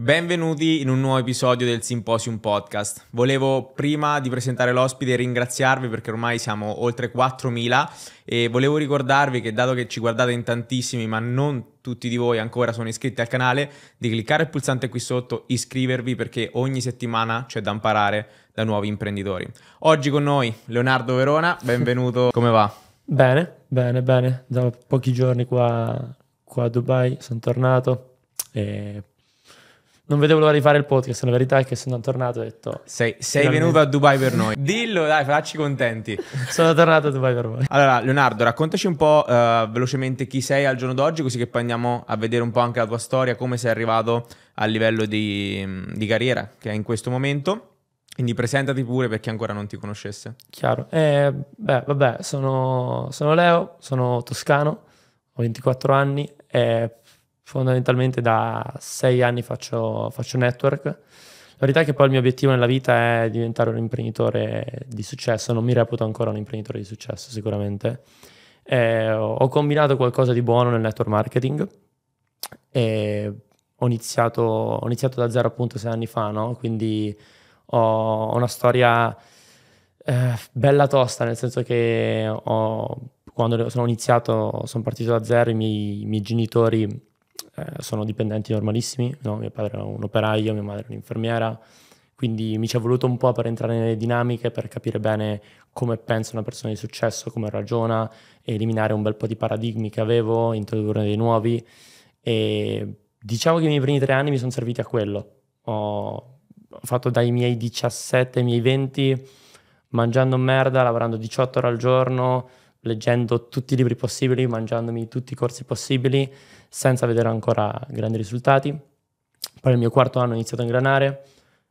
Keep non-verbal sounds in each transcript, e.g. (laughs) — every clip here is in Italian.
Benvenuti in un nuovo episodio del Symposium Podcast. Volevo prima di presentare l'ospite ringraziarvi perché ormai siamo oltre 4.000 e volevo ricordarvi che dato che ci guardate in tantissimi ma non tutti di voi ancora sono iscritti al canale, di cliccare il pulsante qui sotto iscrivervi perché ogni settimana c'è da imparare da nuovi imprenditori. Oggi con noi Leonardo Verona, benvenuto, (laughs) come va? Bene, bene, bene, da pochi giorni qua, qua a Dubai sono tornato e non vedevo l'ora di fare il podcast, la verità è che sono tornato e ho detto... Sei, sei venuto a Dubai per noi. (laughs) Dillo, dai, facci contenti. (laughs) sono tornato a Dubai per voi. Allora, Leonardo, raccontaci un po' uh, velocemente chi sei al giorno d'oggi, così che poi andiamo a vedere un po' anche la tua storia, come sei arrivato al livello di, mm, di carriera che hai in questo momento. Quindi presentati pure per chi ancora non ti conoscesse. Chiaro. Eh, beh, vabbè, sono, sono Leo, sono toscano, ho 24 anni, eh, Fondamentalmente da sei anni faccio, faccio network. La verità è che poi il mio obiettivo nella vita è diventare un imprenditore di successo, non mi reputo ancora un imprenditore di successo sicuramente. Eh, ho combinato qualcosa di buono nel network marketing e ho iniziato, ho iniziato da zero appunto sei anni fa, no? quindi ho una storia eh, bella tosta, nel senso che ho, quando sono iniziato sono partito da zero, i miei, i miei genitori eh, sono dipendenti normalissimi, no? mio padre era un operaio, mia madre un'infermiera, quindi mi ci è voluto un po' per entrare nelle dinamiche, per capire bene come pensa una persona di successo, come ragiona, eliminare un bel po' di paradigmi che avevo, introdurre dei nuovi e diciamo che i miei primi tre anni mi sono serviti a quello. Ho fatto dai miei 17 ai miei 20 mangiando merda, lavorando 18 ore al giorno, leggendo tutti i libri possibili, mangiandomi tutti i corsi possibili, senza vedere ancora grandi risultati. Poi nel mio quarto anno ho iniziato a ingranare,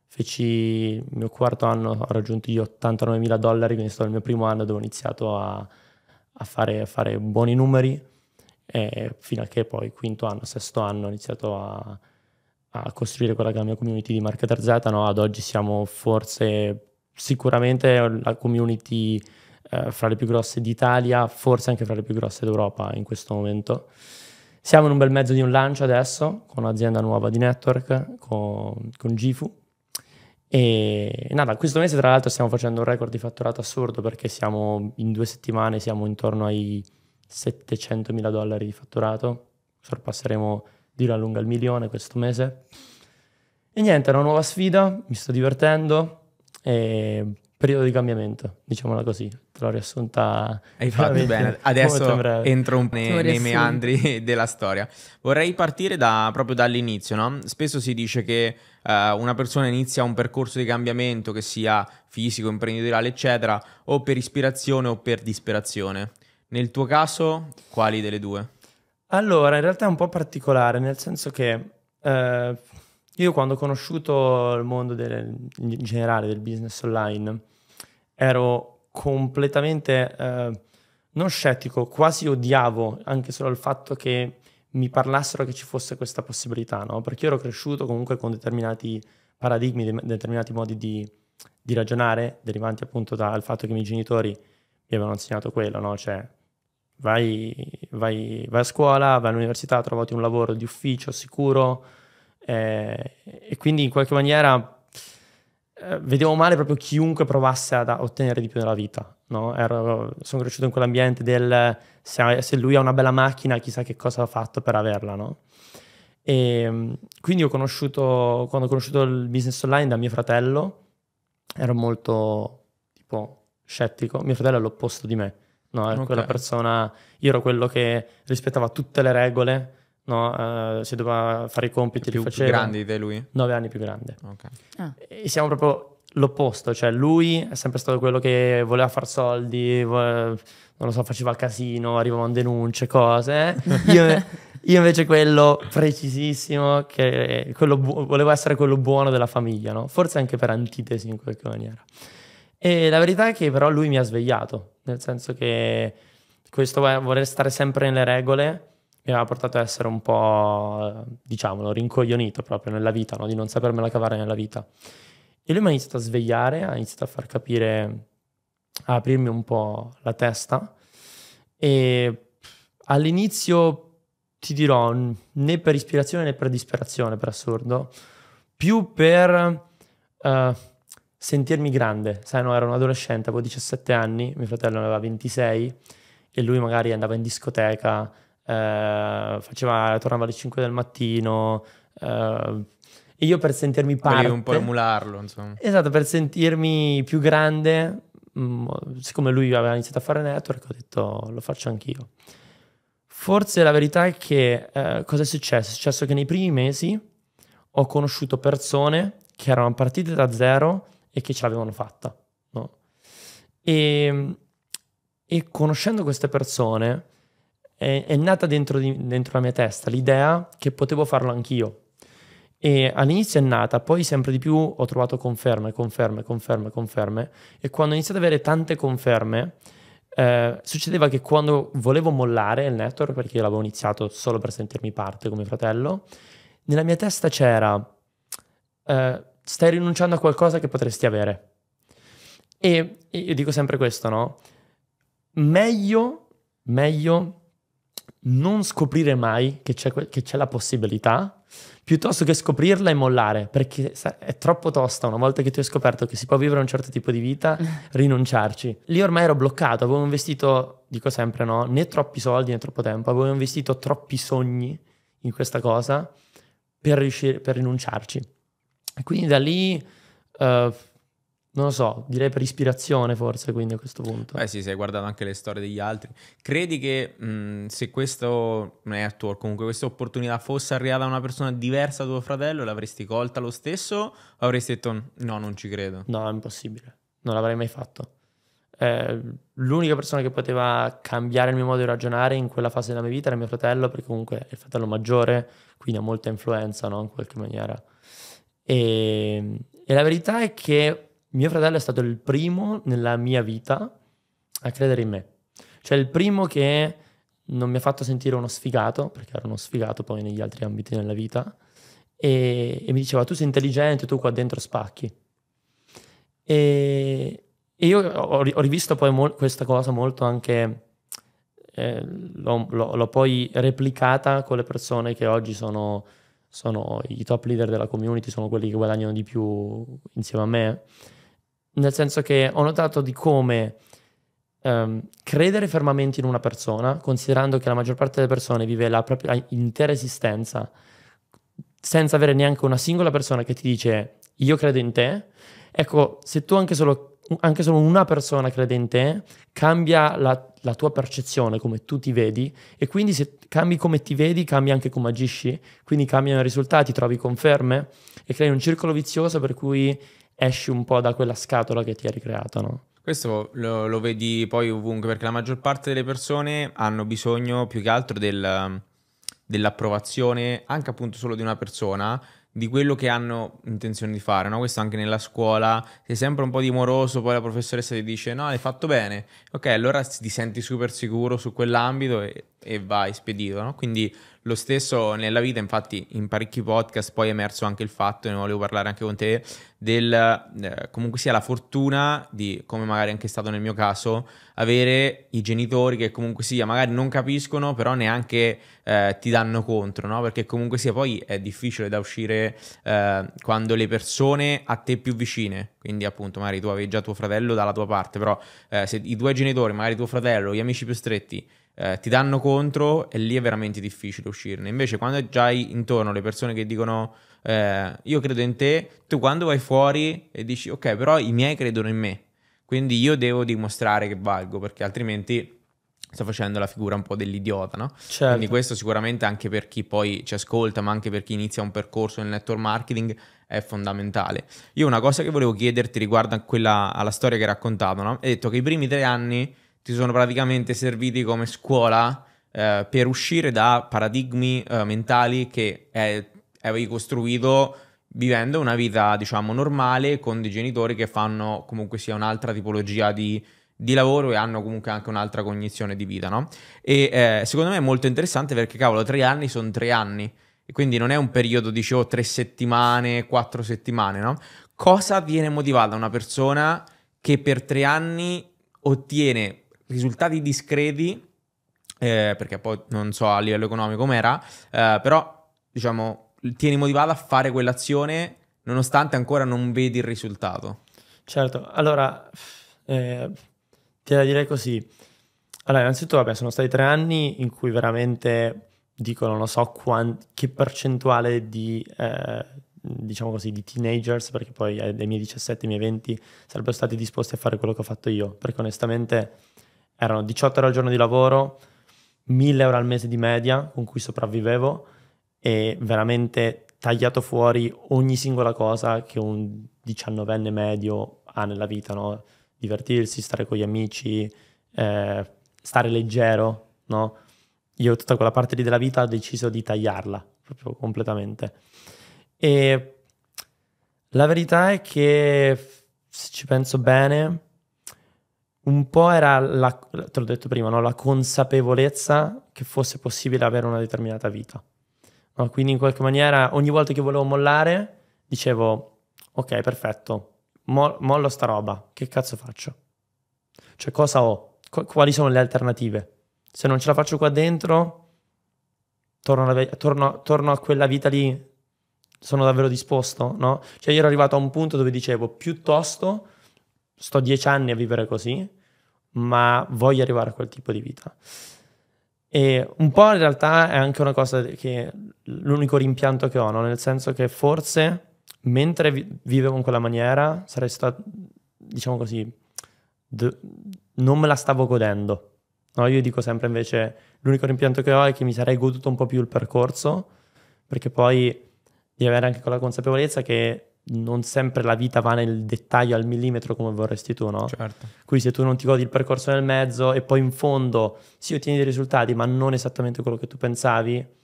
feci il mio quarto anno, ho raggiunto gli 89 mila dollari, quindi è stato il mio primo anno dove ho iniziato a, a, fare, a fare, buoni numeri, e fino a che poi quinto anno, sesto anno ho iniziato a, a costruire quella che è la mia community di Marketer Z, no? ad oggi siamo forse sicuramente la community eh, fra le più grosse d'Italia, forse anche fra le più grosse d'Europa in questo momento. Siamo in un bel mezzo di un lancio adesso con un'azienda nuova di network, con, con Gifu. E nada, questo mese tra l'altro stiamo facendo un record di fatturato assurdo perché siamo in due settimane siamo intorno ai 700 mila dollari di fatturato, sorpasseremo di là lunga il milione questo mese. E niente, è una nuova sfida, mi sto divertendo e periodo di cambiamento, diciamola così, te l'ho riassunta. Hai fatto bene, (laughs) adesso entro un po' ne, nei meandri (laughs) della storia. Vorrei partire da, proprio dall'inizio, no? spesso si dice che uh, una persona inizia un percorso di cambiamento, che sia fisico, imprenditoriale, eccetera, o per ispirazione o per disperazione. Nel tuo caso, quali delle due? Allora, in realtà è un po' particolare, nel senso che... Uh, io quando ho conosciuto il mondo del, in generale del business online ero completamente, eh, non scettico, quasi odiavo anche solo il fatto che mi parlassero che ci fosse questa possibilità, no? Perché io ero cresciuto comunque con determinati paradigmi, de- determinati modi di, di, ragionare, derivanti appunto dal fatto che i miei genitori mi avevano insegnato quello, no? Cioè, vai, vai, vai a scuola, vai all'università, trovati un lavoro di ufficio sicuro, eh, e quindi in qualche maniera eh, vedevo male proprio chiunque provasse ad ottenere di più nella vita. No? Ero, sono cresciuto in quell'ambiente del se, se, lui ha una bella macchina chissà che cosa ha fatto per averla. No? E, ehm, quindi ho conosciuto, quando ho conosciuto il business online da mio fratello, ero molto tipo scettico. Mio fratello è l'opposto di me. No, okay. quella persona, io ero quello che rispettava tutte le regole, no? eh, si doveva fare i compiti, più, li faceva. Più grandi di lui? Nove anni più grande. Okay. Ah. E siamo proprio l'opposto, cioè lui è sempre stato quello che voleva fare soldi, voleva, non lo so, faceva casino, arrivavano denunce, cose. (laughs) Io, io invece quello precisissimo, che quello bu- volevo essere quello buono della famiglia, no? Forse anche per antitesi in qualche maniera. E la verità è che però lui mi ha svegliato, nel senso che questo voler stare sempre nelle regole, mi aveva portato a essere un po', diciamolo, rincoglionito proprio nella vita, no? di non sapermela cavare nella vita. E lui mi ha iniziato a svegliare, ha iniziato a far capire, a aprirmi un po' la testa e all'inizio ti dirò, né per ispirazione né per disperazione, per assurdo, più per uh, sentirmi grande. Sai, no, ero un adolescente, avevo 17 anni, mio fratello ne aveva 26 e lui magari andava in discoteca, eh, faceva, tornava alle 5 del mattino. Eh, e io per sentirmi parte... Volevi un po' emularlo, insomma. Esatto, per sentirmi più grande, mh, mm, siccome lui aveva iniziato a fare network, ho detto lo faccio anch'io. Forse la verità è che eh, cosa è successo? È successo che nei primi mesi ho conosciuto persone che erano partite da zero e che ce l'avevano fatta. No? E, mm, e conoscendo queste persone è, è nata dentro, di, dentro la mia testa l'idea che potevo farlo anch'io. E all'inizio è nata, poi sempre di più ho trovato conferme, conferme, conferme, conferme. E quando ho iniziato ad avere tante conferme, eh, succedeva che quando volevo mollare il network, perché io l'avevo iniziato solo per sentirmi parte come fratello, nella mia testa c'era eh, stai rinunciando a qualcosa che potresti avere. E io dico sempre questo, no? Meglio, meglio non scoprire mai che c'è, che c'è, la possibilità, piuttosto che scoprirla e mollare, perché è troppo tosta una volta che tu hai scoperto che si può vivere un certo tipo di vita, (laughs) rinunciarci. Lì ormai ero bloccato, avevo investito, dico sempre no, né troppi soldi né troppo tempo, avevo investito troppi sogni in questa cosa per, riuscire, per rinunciarci. E quindi da lì... Uh, non lo so, direi per ispirazione forse quindi a questo punto. Beh sì, se hai guardato anche le storie degli altri. Credi che mh, se questo network, comunque questa opportunità fosse arrivata a una persona diversa da tuo fratello, l'avresti colta lo stesso o avresti detto no, non ci credo? No, è impossibile, non l'avrei mai fatto. Eh, l'unica persona che poteva cambiare il mio modo di ragionare in quella fase della mia vita era mio fratello, perché comunque è il fratello maggiore, quindi ha molta influenza no? in qualche maniera. e, ehm, e la verità è che mio fratello è stato il primo nella mia vita a credere in me. Cioè il primo che non mi ha fatto sentire uno sfigato, perché ero uno sfigato poi negli altri ambiti della vita, e, e mi diceva tu sei intelligente, tu qua dentro spacchi. E, e io ho, ho, rivisto poi mo- questa cosa molto anche, eh, l'ho, l'ho, l'ho, poi replicata con le persone che oggi sono, sono i top leader della community, sono quelli che guadagnano di più insieme a me nel senso che ho notato di come um, credere fermamente in una persona, considerando che la maggior parte delle persone vive la propria intera esistenza senza avere neanche una singola persona che ti dice io credo in te, ecco, se tu anche solo, anche solo una persona crede in te, cambia la, la tua percezione, come tu ti vedi, e quindi se cambi come ti vedi, cambi anche come agisci, quindi cambiano i risultati, trovi conferme e crei un circolo vizioso per cui esci un po' da quella scatola che ti hai creato, no? Questo lo, lo, vedi poi ovunque, perché la maggior parte delle persone hanno bisogno più che altro del, dell'approvazione, anche appunto solo di una persona, di quello che hanno intenzione di fare, no? Questo anche nella scuola, sei sempre un po' dimoroso, poi la professoressa ti dice no, hai fatto bene, ok, allora ti senti super sicuro su quell'ambito e, e vai spedito, no? Quindi lo stesso nella vita, infatti in parecchi podcast poi è emerso anche il fatto, e ne volevo parlare anche con te, del eh, comunque sia la fortuna di, come magari anche è stato nel mio caso, avere i genitori che comunque sia magari non capiscono, però neanche eh, ti danno contro, no? Perché comunque sia poi è difficile da uscire eh, quando le persone a te più vicine, quindi appunto magari tu avevi già tuo fratello dalla tua parte, però eh, se i tuoi genitori, magari tuo fratello, gli amici più stretti, eh, ti danno contro e lì è veramente difficile uscirne. Invece quando già hai intorno le persone che dicono eh, io credo in te, tu quando vai fuori e dici ok però i miei credono in me, quindi io devo dimostrare che valgo perché altrimenti sto facendo la figura un po' dell'idiota, no? Certo. Quindi questo sicuramente anche per chi poi ci ascolta, ma anche per chi inizia un percorso nel network marketing è fondamentale. Io una cosa che volevo chiederti riguardo a quella, alla storia che hai raccontato, no? Hai detto che i primi tre anni ti sono praticamente serviti come scuola eh, per uscire da paradigmi eh, mentali che avevi costruito vivendo una vita, diciamo, normale con dei genitori che fanno comunque sia un'altra tipologia di, di lavoro e hanno comunque anche un'altra cognizione di vita, no? E eh, secondo me è molto interessante perché, cavolo, tre anni sono tre anni. E quindi non è un periodo, dicevo, oh, tre settimane, quattro settimane, no? Cosa viene motivata una persona che per tre anni ottiene risultati discreti, eh, perché poi non so a livello economico com'era, eh, però diciamo tieni motivato a fare quell'azione nonostante ancora non vedi il risultato. Certo, allora eh, te la direi così. Allora, innanzitutto, vabbè, sono stati tre anni in cui veramente dico non lo so quant- che percentuale di, eh, diciamo così, di teenagers, perché poi dai miei 17, ai miei 20 sarebbero stati disposti a fare quello che ho fatto io, perché onestamente erano 18 ore al giorno di lavoro, 1000 euro al mese di media con cui sopravvivevo e veramente tagliato fuori ogni singola cosa che un diciannovenne medio ha nella vita, no? divertirsi, stare con gli amici, eh, stare leggero, no? Io tutta quella parte lì della vita ho deciso di tagliarla proprio completamente. E la verità è che se ci penso bene, un po' era la, te l'ho detto prima, no? la consapevolezza che fosse possibile avere una determinata vita. No? Quindi in qualche maniera ogni volta che volevo mollare dicevo ok perfetto, mo- mollo sta roba, che cazzo faccio? Cioè cosa ho? Qu- quali sono le alternative? Se non ce la faccio qua dentro, torno, ve- torno, torno a quella vita lì, sono davvero disposto? No? Cioè io ero arrivato a un punto dove dicevo piuttosto sto dieci anni a vivere così ma voglio arrivare a quel tipo di vita. E un po' in realtà è anche una cosa che l'unico rimpianto che ho, no? nel senso che forse mentre vi- vivevo in quella maniera sarei stato, diciamo così, d- non me la stavo godendo. No? Io dico sempre invece, l'unico rimpianto che ho è che mi sarei goduto un po' più il percorso, perché poi di avere anche quella consapevolezza che non sempre la vita va nel dettaglio al millimetro come vorresti tu, no? Certo. Qui se tu non ti godi il percorso nel mezzo e poi in fondo sì ottieni dei risultati, ma non esattamente quello che tu pensavi,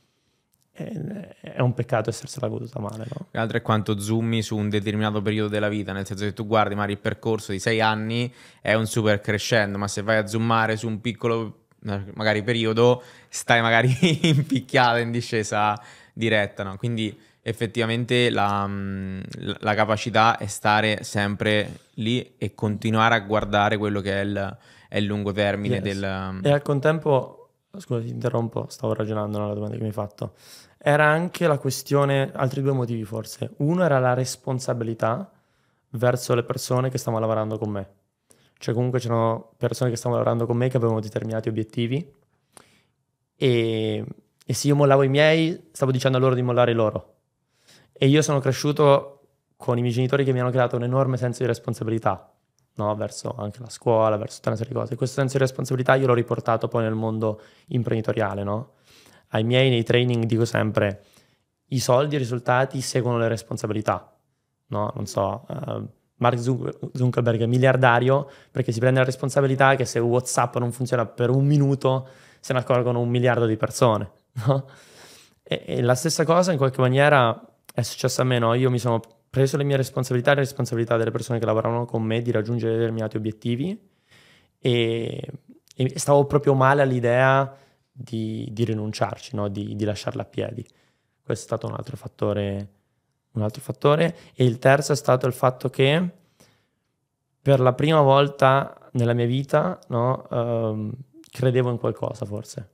è un peccato essersela goduta male. No? quanto zoomi su un determinato periodo della vita, nel senso che tu guardi magari il percorso di sei anni è un super crescendo, ma se vai a zoomare su un piccolo eh, magari periodo stai magari (laughs) in picchiata, in discesa diretta, no? Quindi effettivamente mm, la, la, capacità è stare sempre lì e continuare a guardare quello che è il, è il lungo termine yes. del... Mm, e al contempo, scusa ti interrompo, stavo ragionando nella domanda che mi hai fatto, era anche la questione, altri due motivi forse, uno era la responsabilità verso le persone che stavano lavorando con me, cioè comunque c'erano persone che stavano lavorando con me che avevano determinati obiettivi e, e se io mollavo i miei stavo dicendo a loro di mollare i loro e io sono cresciuto con i miei genitori che mi hanno creato un enorme senso di responsabilità, no? verso anche la scuola, verso tutta una serie cose. E questo senso di responsabilità io l'ho riportato poi nel mondo imprenditoriale. No? Ai miei nei training dico sempre, i soldi e i risultati seguono le responsabilità. No? Non so, uh, Mark Zuckerberg è miliardario perché si prende la responsabilità che se WhatsApp non funziona per un minuto se ne accorgono un miliardo di persone. (laughs) No? E, e la stessa cosa in qualche maniera è successo a me, no? Io mi sono preso le mie responsabilità e le responsabilità delle persone che lavoravano con me di raggiungere determinati obiettivi e, e stavo proprio male all'idea di, di rinunciarci, no? di, di lasciarla a piedi. Questo è stato un altro fattore un altro fattore. E il terzo è stato il fatto che per la prima volta nella mia vita no, ehm, credevo in qualcosa forse.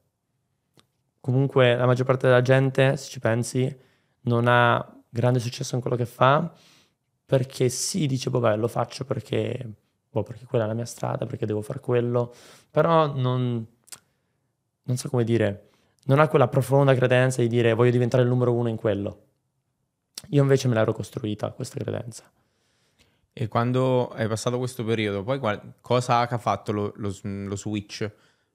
Comunque la maggior parte della gente, se ci pensi, non ha grande successo in quello che fa perché sì, dice, boh, beh, lo faccio perché, boh, perché quella è la mia strada, perché devo fare quello, però non, non so come dire, non ha quella profonda credenza di dire voglio diventare il numero uno in quello. Io invece me l'ero costruita questa credenza. E quando è passato questo periodo, poi qual- cosa ha fatto lo, lo, lo switch?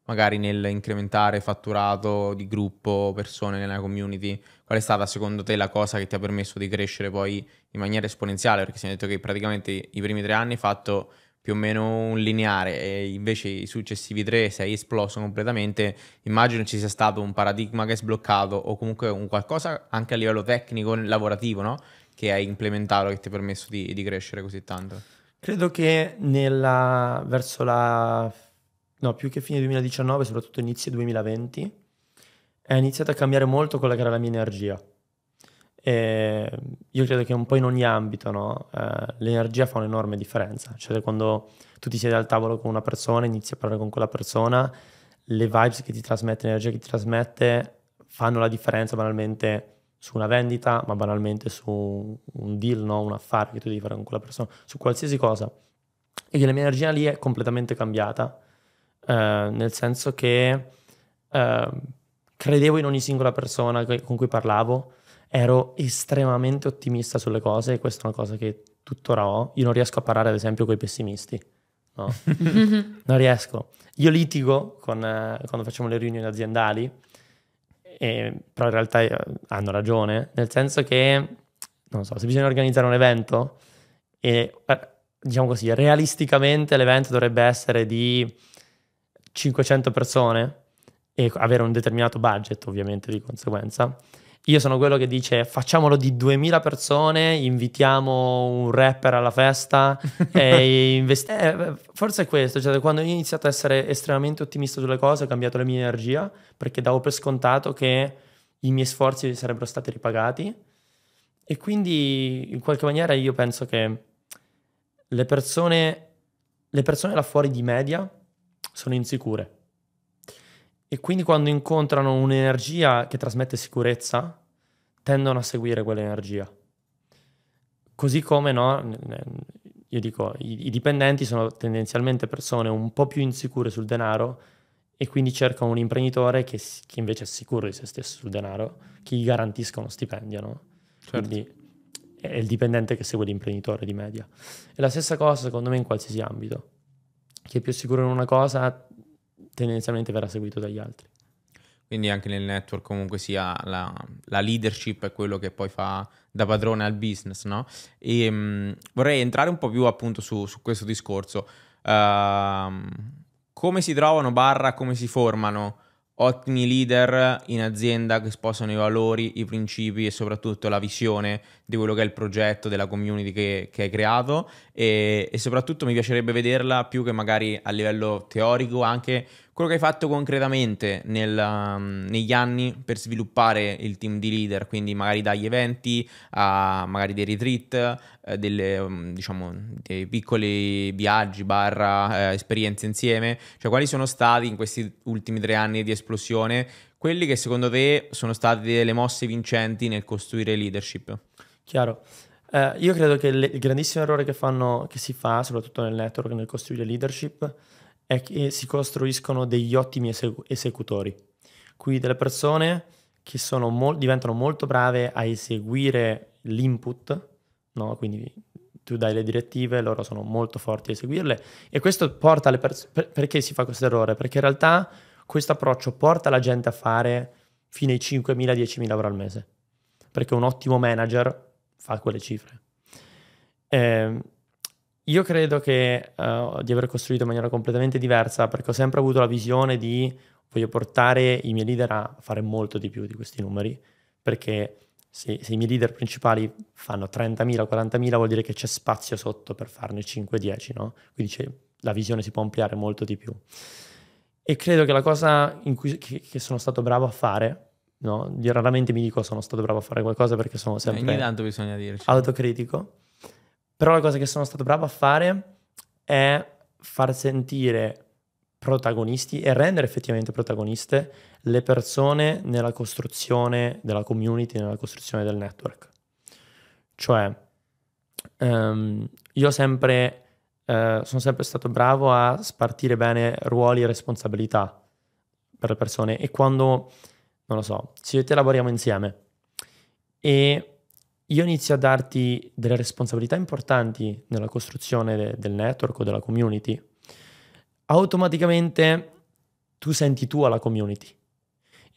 magari nel incrementare fatturato di gruppo, persone nella community? Qual è stata secondo te la cosa che ti ha permesso di crescere poi in maniera esponenziale? Perché si è detto che praticamente i primi tre anni hai fatto più o meno un lineare e invece i successivi tre sei esploso completamente, immagino ci sia stato un paradigma che è sbloccato o comunque un qualcosa anche a livello tecnico, lavorativo, no? che hai implementato che ti ha permesso di, di crescere così tanto. Credo che nella, verso la no, più che fine 2019, soprattutto inizio 2020, è iniziato a cambiare molto quella che era la mia energia. E io credo che un po' in ogni ambito no? eh, l'energia fa un'enorme differenza. Cioè, quando tu ti siedi al tavolo con una persona, inizi a parlare con quella persona, le vibes che ti trasmette, l'energia che ti trasmette, fanno la differenza banalmente su una vendita, ma banalmente su un deal, no? un affare che tu devi fare con quella persona, su qualsiasi cosa. E che la mia energia lì è completamente cambiata eh, nel senso che eh, credevo in ogni singola persona con cui parlavo, ero estremamente ottimista sulle cose e questa è una cosa che tuttora ho. Io non riesco a parlare ad esempio con i pessimisti. No. (laughs) non riesco. Io litigo con, eh, quando facciamo le riunioni aziendali, e, però in realtà eh, hanno ragione, nel senso che, non so, se bisogna organizzare un evento, e, eh, diciamo così, realisticamente l'evento dovrebbe essere di 500 persone e avere un determinato budget ovviamente di conseguenza, io sono quello che dice facciamolo di 2000 persone, invitiamo un rapper alla festa (laughs) e investiamo. Eh, forse è questo, cioè quando ho iniziato a essere estremamente ottimista sulle cose ho cambiato la mia energia perché davo per scontato che i miei sforzi sarebbero stati ripagati e quindi in qualche maniera io penso che le persone, le persone là fuori di media sono insicure. E quindi quando incontrano un'energia che trasmette sicurezza, tendono a seguire quell'energia. Così come no, io dico, i, dipendenti sono tendenzialmente persone un po' più insicure sul denaro e quindi cercano un imprenditore che, che invece è sicuro di se stesso sul denaro, che gli garantisca uno stipendio. No? Certo. Quindi è il dipendente che segue l'imprenditore di media. E la stessa cosa secondo me in qualsiasi ambito chi è più sicuro in una cosa tendenzialmente verrà seguito dagli altri. Quindi anche nel network comunque sia la, la leadership è quello che poi fa da padrone al business, no? E, ehm, mh, vorrei entrare un po' più appunto su, su questo discorso. Uh, come si trovano, barra, come si formano ottimi leader in azienda che sposano i valori, i principi e soprattutto la visione di quello che è il progetto, della community che, che hai creato e, e soprattutto mi piacerebbe vederla più che magari a livello teorico anche quello che hai fatto concretamente nel, um, negli anni per sviluppare il team di leader, quindi magari dagli eventi a magari dei retreat, eh, delle, um, diciamo, dei piccoli viaggi barra eh, esperienze insieme, cioè quali sono stati in questi ultimi tre anni di esplosione quelli che secondo te sono state le mosse vincenti nel costruire leadership? Chiaro. Eh, io credo che le, il grandissimo errore che, fanno, che si fa, soprattutto nel network, nel costruire leadership, è che si costruiscono degli ottimi esecu- esecutori, quindi delle persone che mo- diventano molto brave a eseguire l'input, no? quindi tu dai le direttive, loro sono molto forti a eseguirle e questo porta le persone... Per- perché si fa questo errore? Perché in realtà questo approccio porta la gente a fare fino ai 5.000-10.000 euro al mese, perché un ottimo manager fa quelle cifre. Eh, io credo che uh, di aver costruito in maniera completamente diversa, perché ho sempre avuto la visione di voglio portare i miei leader a fare molto di più di questi numeri, perché se, se i miei leader principali fanno 30.000, 40.000 vuol dire che c'è spazio sotto per farne 5-10, no? Quindi la visione si può ampliare molto di più. E credo che la cosa cui, che, che sono stato bravo a fare, no? Io raramente mi dico sono stato bravo a fare qualcosa perché sono sempre... Eh, ogni tanto bisogna dirci. Autocritico però la cosa che sono stato bravo a fare è far sentire protagonisti e rendere effettivamente protagoniste le persone nella costruzione della community, nella costruzione del network. Cioè, um, io sempre, uh, sono sempre stato bravo a spartire bene ruoli e responsabilità per le persone e quando, non lo so, se te lavoriamo insieme e io inizio a darti delle responsabilità importanti nella costruzione de- del network o della community, automaticamente tu senti tua la community.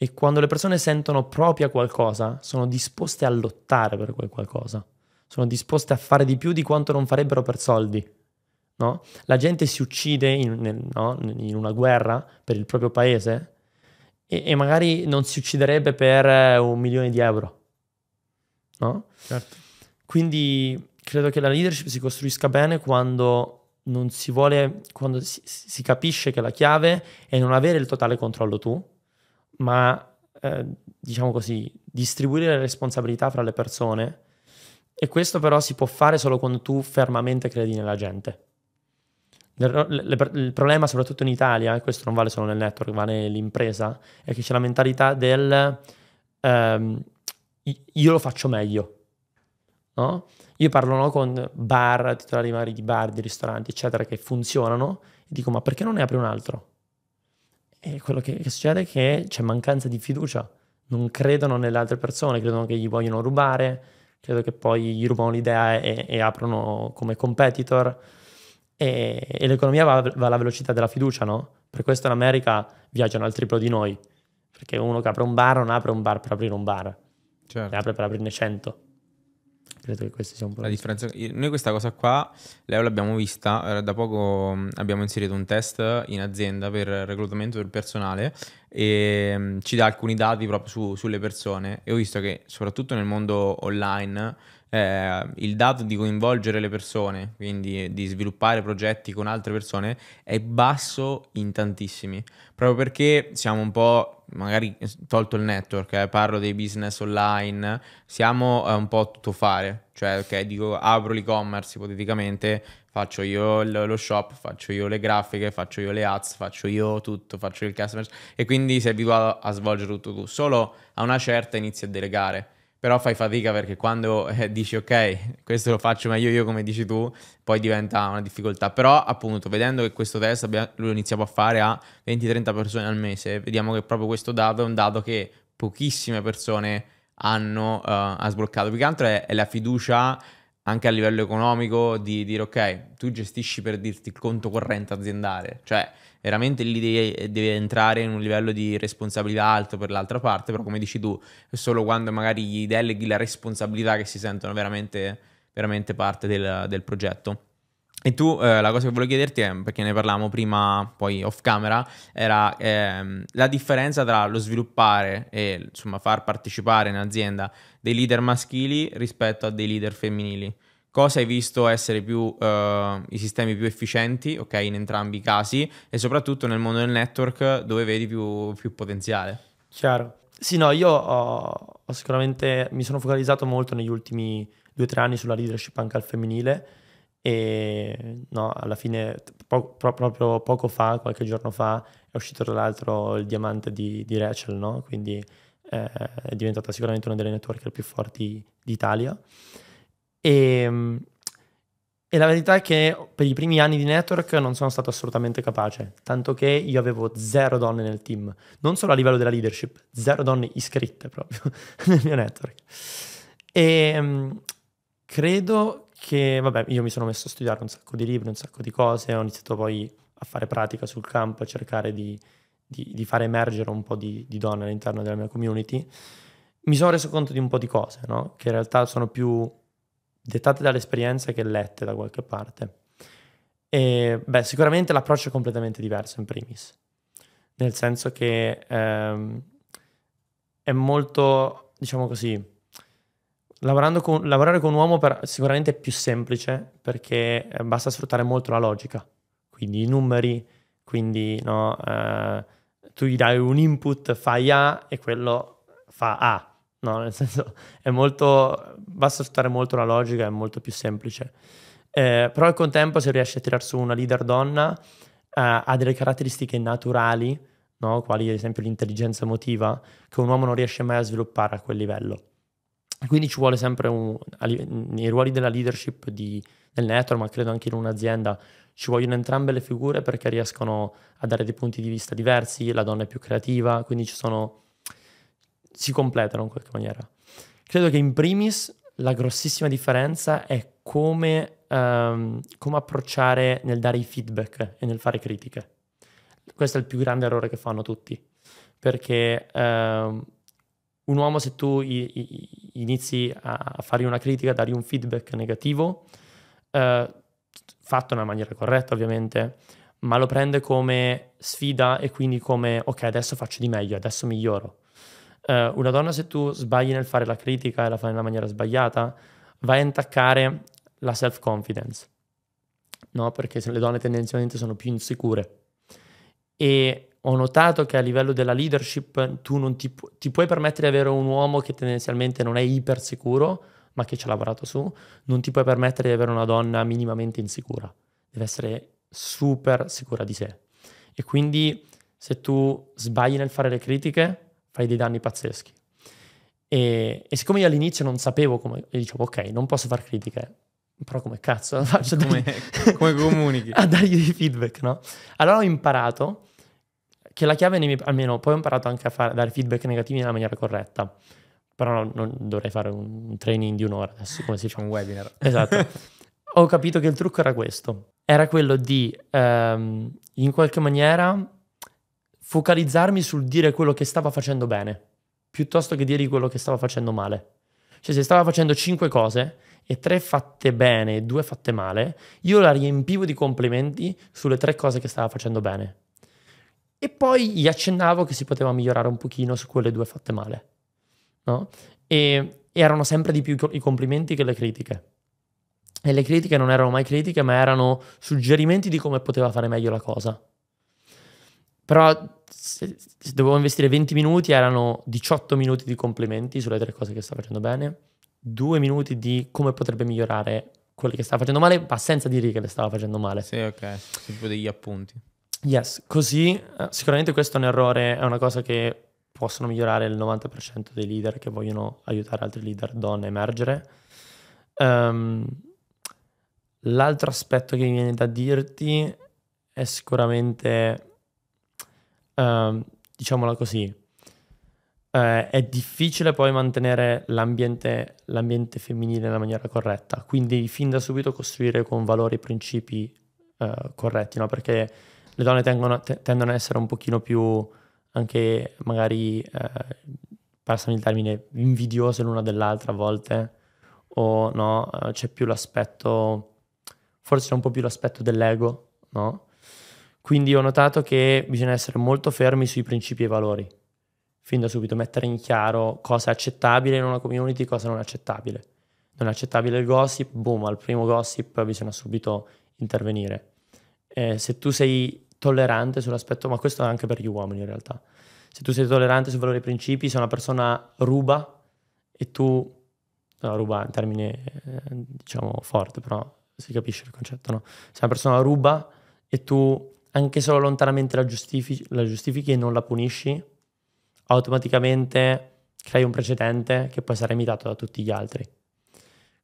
E quando le persone sentono propria qualcosa, sono disposte a lottare per quel qualcosa. Sono disposte a fare di più di quanto non farebbero per soldi. No? La gente si uccide in, nel, no? in, una guerra per il proprio paese e, e magari non si ucciderebbe per eh, un milione di euro No? Certo. Quindi credo che la leadership si costruisca bene quando non si vuole, quando si, si capisce che la chiave è non avere il totale controllo tu, ma eh, diciamo così, distribuire le responsabilità fra le persone. E questo però si può fare solo quando tu fermamente credi nella gente. Le, le, il problema, soprattutto in Italia, e questo non vale solo nel network, vale nell'impresa, è che c'è la mentalità del ehm, io lo faccio meglio. No? Io parlo no, con bar, titolari vari di bar, di ristoranti, eccetera, che funzionano e dico ma perché non ne apri un altro? E quello che, che succede è che c'è mancanza di fiducia, non credono nelle altre persone, credono che gli vogliono rubare, credo che poi gli rubano l'idea e, e aprono come competitor. E, e l'economia va, va, alla velocità della fiducia, no? Per questo in America viaggiano al triplo di noi, perché uno che apre un bar non apre un bar per aprire un bar, Certo. Ne apre per aprirne 100. Credo che questo sia un po' la differenza. Noi questa cosa qua, Leo l'abbiamo vista, eh, da poco mm, abbiamo inserito un test in azienda per reclutamento del personale e mm, ci dà alcuni dati proprio su, sulle persone e ho visto che soprattutto nel mondo online eh, il dato di coinvolgere le persone, quindi di sviluppare progetti con altre persone, è basso in tantissimi, proprio perché siamo un po', magari tolto il network, eh, parlo dei business online, siamo eh, un po' tutto fare, cioè ok, dico apro l'e-commerce ipoteticamente, faccio io lo shop, faccio io le grafiche, faccio io le ads, faccio io tutto, faccio il customer e quindi sei abituato a svolgere tutto tu, solo a una certa inizi a delegare però fai fatica perché quando eh, dici ok, questo lo faccio meglio io come dici tu, poi diventa una difficoltà. Però appunto, vedendo che questo test lo iniziamo a fare a 20-30 persone al mese, vediamo che proprio questo dato è un dato che pochissime persone hanno, uh, ha sbloccato. Più che altro è, è la fiducia anche a livello economico di dire ok, tu gestisci per dirti il conto corrente aziendale, cioè veramente lì devi, entrare in un livello di responsabilità alto per l'altra parte, però come dici tu, è solo quando magari gli deleghi la responsabilità che si sentono veramente, veramente parte del, del, progetto. E tu eh, la cosa che volevo chiederti, è, perché ne parlavamo prima, poi off camera, era ehm, la differenza tra lo sviluppare e insomma far partecipare in azienda dei leader maschili rispetto a dei leader femminili. Cosa hai visto essere più uh, i sistemi più efficienti, ok, in entrambi i casi, e soprattutto nel mondo del network dove vedi più, più potenziale? Chiaro. Sì, no, io ho, ho sicuramente mi sono focalizzato molto negli ultimi due o tre anni sulla leadership anche al femminile e no, alla fine po- pro- proprio poco fa, qualche giorno fa, è uscito tra l'altro il diamante di, di Rachel, no? Quindi eh, è diventata sicuramente una delle networker più forti d'Italia. E, ehm, e la verità è che per i primi anni di network non sono stato assolutamente capace, tanto che io avevo zero donne nel team, non solo a livello della leadership, zero donne iscritte proprio (laughs) nel mio network. E ehm, credo che, vabbè, io mi sono messo a studiare un sacco di libri, un sacco di cose, ho iniziato poi a fare pratica sul campo, a cercare di, di, di far emergere un po' di, di, donne all'interno della mia community, mi sono reso conto di un po' di cose, no? che in realtà sono più dettate dall'esperienza che lette da qualche parte. E, beh, sicuramente l'approccio è completamente diverso in primis, nel senso che ehm, è molto, diciamo così, con, lavorare con un uomo per, sicuramente è più semplice perché eh, basta sfruttare molto la logica, quindi i numeri, quindi no, eh, tu gli dai un input, fai A e quello fa A. No, nel senso, è molto, basta sfruttare molto la logica, è molto più semplice. Eh, però al contempo se riesci a tirar su una leader donna eh, ha delle caratteristiche naturali, no? quali ad esempio l'intelligenza emotiva, che un uomo non riesce mai a sviluppare a quel livello. Quindi ci vuole sempre un, nei ruoli della leadership di, del network, ma credo anche in un'azienda, ci vogliono entrambe le figure perché riescono a dare dei punti di vista diversi, la donna è più creativa, quindi ci sono... si completano in qualche maniera. Credo che in primis la grossissima differenza è come, um, come approcciare nel dare i feedback e nel fare critiche. Questo è il più grande errore che fanno tutti, perché um, un uomo se tu i, i, inizi a, fargli una critica, a dargli un feedback negativo, uh, fatto nella maniera corretta ovviamente, ma lo prende come sfida e quindi come ok adesso faccio di meglio, adesso miglioro. Uh, una donna se tu sbagli nel fare la critica e la fai nella maniera sbagliata, vai a intaccare la self confidence, no? perché le donne tendenzialmente sono più insicure. E ho notato che a livello della leadership tu non ti, pu- ti puoi permettere di avere un uomo che tendenzialmente non è iper sicuro, ma che ci ha lavorato su, non ti puoi permettere di avere una donna minimamente insicura. Deve essere super sicura di sé. E quindi se tu sbagli nel fare le critiche, fai dei danni pazzeschi. E, e siccome io all'inizio non sapevo come, dicevo, ok, non posso fare critiche, però come cazzo (laughs) faccio? Come, dargli, come comunichi? (laughs) a dargli dei feedback, no? Allora ho imparato che la chiave, miei, almeno poi ho imparato anche a fare, dare feedback negativi nella maniera corretta però no, non dovrei fare un training di un'ora adesso, come si fa? un webinar. (laughs) Esatto. Ho capito che il trucco era questo, era quello di ehm, in qualche maniera focalizzarmi sul dire quello che stava facendo bene, piuttosto che dire quello che stava facendo male. Cioè se stava facendo cinque cose e tre fatte bene e due fatte male, io la riempivo di complimenti sulle tre cose che stava facendo bene. E poi gli accennavo che si poteva migliorare un pochino su quelle due fatte male no? E erano sempre di più i complimenti che le critiche. E le critiche non erano mai critiche, ma erano suggerimenti di come poteva fare meglio la cosa. Però se, se dovevo investire 20 minuti, erano 18 minuti di complimenti sulle tre cose che sta facendo bene, due minuti di come potrebbe migliorare quelle che stava facendo male, ma senza dire che le stava facendo male. Sì, ok, tipo degli appunti. Yes, così eh, sicuramente questo è un errore, è una cosa che possono migliorare il 90% dei leader che vogliono aiutare altri leader donne a emergere. Um, l'altro aspetto che mi viene da dirti è sicuramente, um, diciamola così, eh, è difficile poi mantenere l'ambiente, l'ambiente, femminile nella maniera corretta, quindi fin da subito costruire con valori e principi eh, corretti, no? perché le donne tengono, te, tendono ad essere un pochino più anche magari, eh, passami il termine, invidiose l'una dell'altra a volte, o no, eh, c'è più l'aspetto, forse c'è un po' più l'aspetto dell'ego, no? Quindi ho notato che bisogna essere molto fermi sui principi e valori, fin da subito mettere in chiaro cosa è accettabile in una community e cosa non è accettabile. Non è accettabile il gossip, boom, al primo gossip bisogna subito intervenire. Eh, se tu sei tollerante sull'aspetto, ma questo è anche per gli uomini in realtà. Se tu sei tollerante sui valori e principi, se una persona ruba e tu, no, ruba in termine eh, diciamo forte, però si capisce il concetto, no? Se una persona ruba e tu anche solo lontanamente la giustifichi, la giustifichi e non la punisci, automaticamente crei un precedente che può essere imitato da tutti gli altri.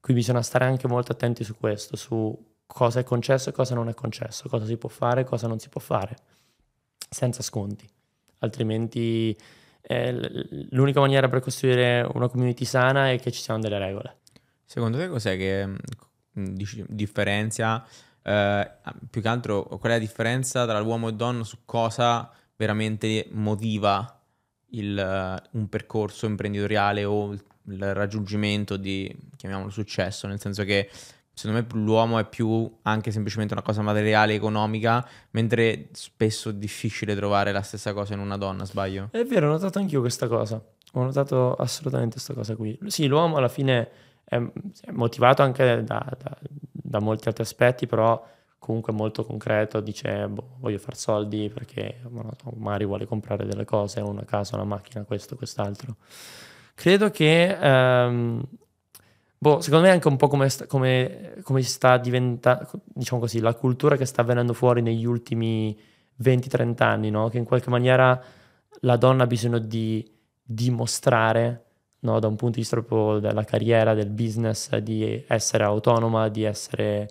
Qui bisogna stare anche molto attenti su questo, su cosa è concesso e cosa non è concesso, cosa si può fare e cosa non si può fare, senza sconti. Altrimenti eh, l'unica maniera per costruire una community sana è che ci siano delle regole. Secondo te cos'è che mm, differenzia, eh, più che altro qual è la differenza tra uomo e donna su cosa veramente motiva il, eh, un percorso imprenditoriale o il, il raggiungimento di, chiamiamolo, successo, nel senso che secondo me l'uomo è più anche semplicemente una cosa materiale, economica, mentre spesso è difficile trovare la stessa cosa in una donna, sbaglio? È vero, ho notato anch'io questa cosa, ho notato assolutamente questa cosa qui. Sì, l'uomo alla fine è, motivato anche da, da, da molti altri aspetti, però comunque molto concreto, dice boh, voglio fare soldi perché magari vuole comprare delle cose, una casa, una macchina, questo, quest'altro. Credo che ehm, boh, secondo me è anche un po' come, sta, come, come sta diventando, diciamo così, la cultura che sta venendo fuori negli ultimi 20-30 anni, no? Che in qualche maniera la donna ha bisogno di dimostrare, no? Da un punto di vista proprio della carriera, del business, di essere autonoma, di essere...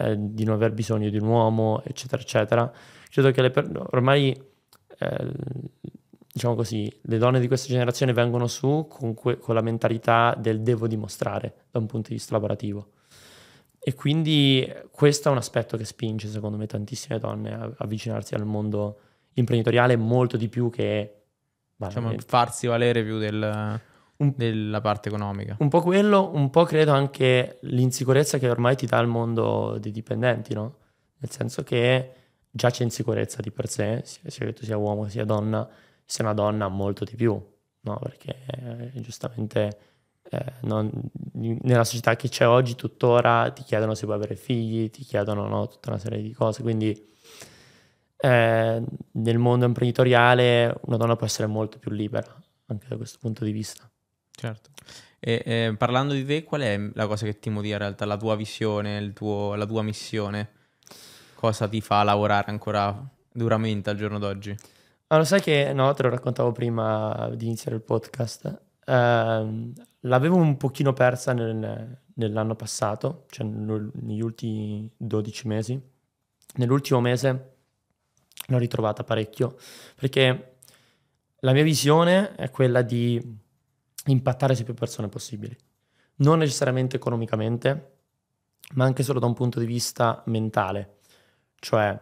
Eh, di non aver bisogno di un uomo, eccetera, eccetera. Credo che le ormai eh, diciamo così, le donne di questa generazione vengono su con, que- con la mentalità del devo dimostrare da un punto di vista lavorativo. E quindi questo è un aspetto che spinge, secondo me, tantissime donne a avvicinarsi al mondo imprenditoriale molto di più che diciamo, farsi valere più del, un, della parte economica. Un po' quello, un po' credo anche l'insicurezza che ormai ti dà il mondo dei dipendenti, no? Nel senso che già c'è insicurezza di per sé, sia che tu sia uomo sia donna, se è una donna molto di più, no? perché eh, giustamente eh, non, nella società che c'è oggi tuttora ti chiedono se puoi avere figli, ti chiedono no, tutta una serie di cose, quindi eh, nel mondo imprenditoriale una donna può essere molto più libera anche da questo punto di vista. Certo. E, eh, parlando di te, qual è la cosa che ti motiva in realtà? La tua visione, tuo, la tua missione? Cosa ti fa lavorare ancora duramente al giorno d'oggi? Ah, lo sai che no, te lo raccontavo prima di iniziare il podcast. Uh, l'avevo un pochino persa nel, nell'anno passato, cioè negli ultimi 12 mesi. Nell'ultimo mese l'ho ritrovata parecchio, perché la mia visione è quella di impattare su più persone possibili, non necessariamente economicamente, ma anche solo da un punto di vista mentale, cioè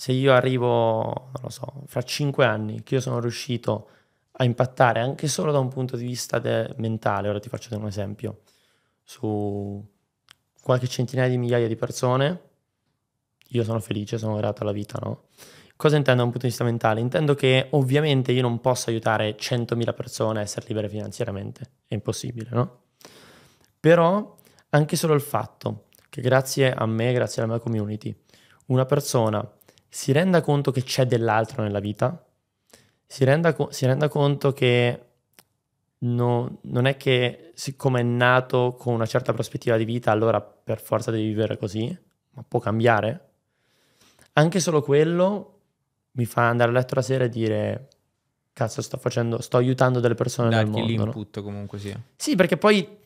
se io arrivo, non lo so, fra cinque anni che io sono riuscito a impattare anche solo da un punto di vista de- mentale, ora ti faccio un esempio, su qualche centinaia di migliaia di persone, io sono felice, sono grato alla vita, no? Cosa intendo da un punto di vista mentale? Intendo che ovviamente io non posso aiutare 100.000 persone a essere libere finanziariamente, è impossibile, no? Però anche solo il fatto che grazie a me, grazie alla mia community, una persona si renda conto che c'è dell'altro nella vita, si renda, co- si renda conto che no, non è che siccome è nato con una certa prospettiva di vita, allora per forza devi vivere così, ma può cambiare. Anche solo quello mi fa andare a letto la sera e dire cazzo sto facendo, sto aiutando delle persone Darti nel mondo. l'input no? comunque sia. Sì, perché poi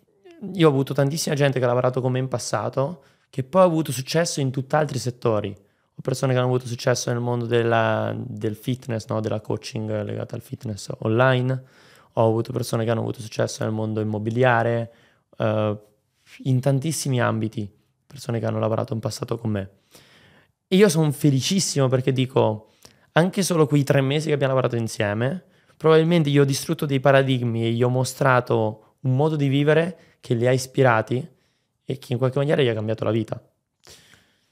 io ho avuto tantissima gente che ha lavorato con me in passato che poi ha avuto successo in tutt'altri settori o persone che hanno avuto successo nel mondo della, del fitness, no? della coaching legata al fitness online, ho avuto persone che hanno avuto successo nel mondo immobiliare, eh, in tantissimi ambiti, persone che hanno lavorato in passato con me. E io sono felicissimo perché dico, anche solo quei tre mesi che abbiamo lavorato insieme, probabilmente gli ho distrutto dei paradigmi e gli ho mostrato un modo di vivere che li ha ispirati e che in qualche maniera gli ha cambiato la vita.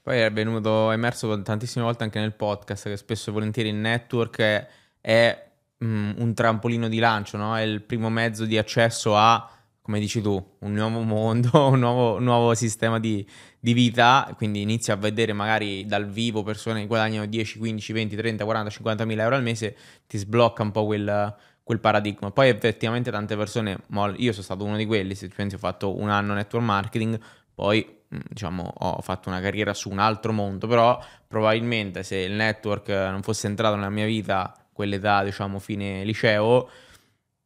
Poi è venuto, è emerso tantissime volte anche nel podcast che spesso e volentieri il network è, è mh, mm, un trampolino di lancio, no? è il primo mezzo di accesso a, come dici tu, un nuovo mondo, (laughs) un nuovo, nuovo sistema di, di, vita, quindi inizi a vedere magari dal vivo persone che guadagnano 10, 15, 20, 30, 40, 50 mila euro al mese, ti sblocca un po' quel, quel paradigma. Poi effettivamente tante persone, io sono stato uno di quelli, se pensi ho fatto un anno network marketing, poi Mm, diciamo, ho fatto una carriera su un altro mondo, però probabilmente se il network non fosse entrato nella mia vita quell'età, diciamo, fine liceo,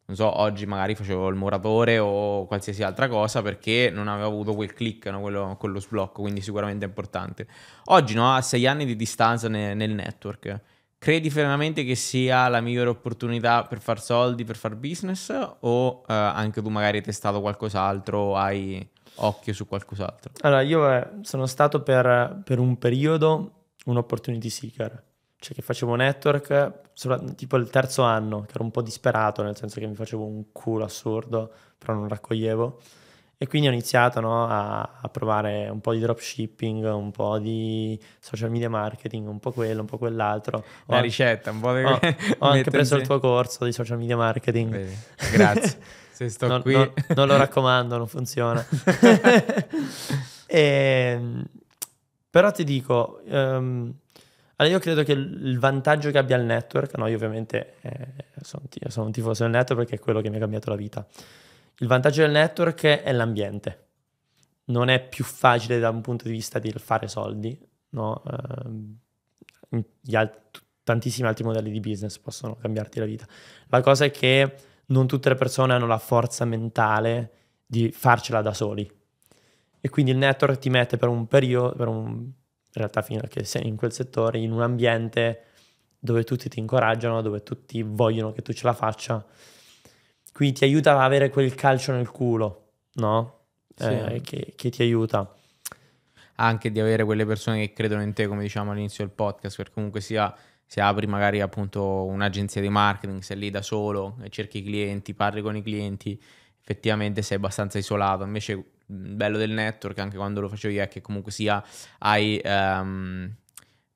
non so, oggi magari facevo il moratore o qualsiasi altra cosa perché non avevo avuto quel click, no? quello, quello, sblocco, quindi sicuramente è importante. Oggi, no, a sei anni di distanza ne, nel network, credi veramente che sia la migliore opportunità per far soldi, per far business o eh, anche tu magari hai testato qualcos'altro, hai occhio su qualcos'altro? Allora, io eh, sono stato per, per, un periodo un opportunity seeker, cioè che facevo network sopra, tipo il terzo anno, che ero un po' disperato, nel senso che mi facevo un culo assurdo, però non raccoglievo. E quindi ho iniziato no, a, a, provare un po' di dropshipping, un po' di social media marketing, un po' quello, un po' quell'altro. La ricetta, un po' di... Ho, (laughs) ho anche preso il tuo corso di social media marketing. Bene, grazie. (laughs) Se sto non, qui... non, non lo (laughs) raccomando, non funziona. (laughs) e, ehm, però ti dico, um, allora io credo che il vantaggio che abbia il network, no, io ovviamente eh, sono, sono un tifoso del network perché è quello che mi ha cambiato la vita. Il vantaggio del network è l'ambiente. Non è più facile da un punto di vista del fare soldi, no? Uh, alt- tantissimi altri modelli di business possono cambiarti la vita. La cosa è che non tutte le persone hanno la forza mentale di farcela da soli. E quindi il network ti mette per un periodo, per un, in realtà fino a che sei in quel settore, in un ambiente dove tutti ti incoraggiano, dove tutti vogliono che tu ce la faccia. Quindi ti aiuta ad avere quel calcio nel culo, no? Sì. Eh, che, che ti aiuta anche di avere quelle persone che credono in te, come diciamo all'inizio del podcast, perché comunque sia se apri magari appunto un'agenzia di marketing, sei lì da solo, cerchi i clienti, parli con i clienti, effettivamente sei abbastanza isolato. Invece il bello del network, anche quando lo facevo io, è che comunque sia hai um,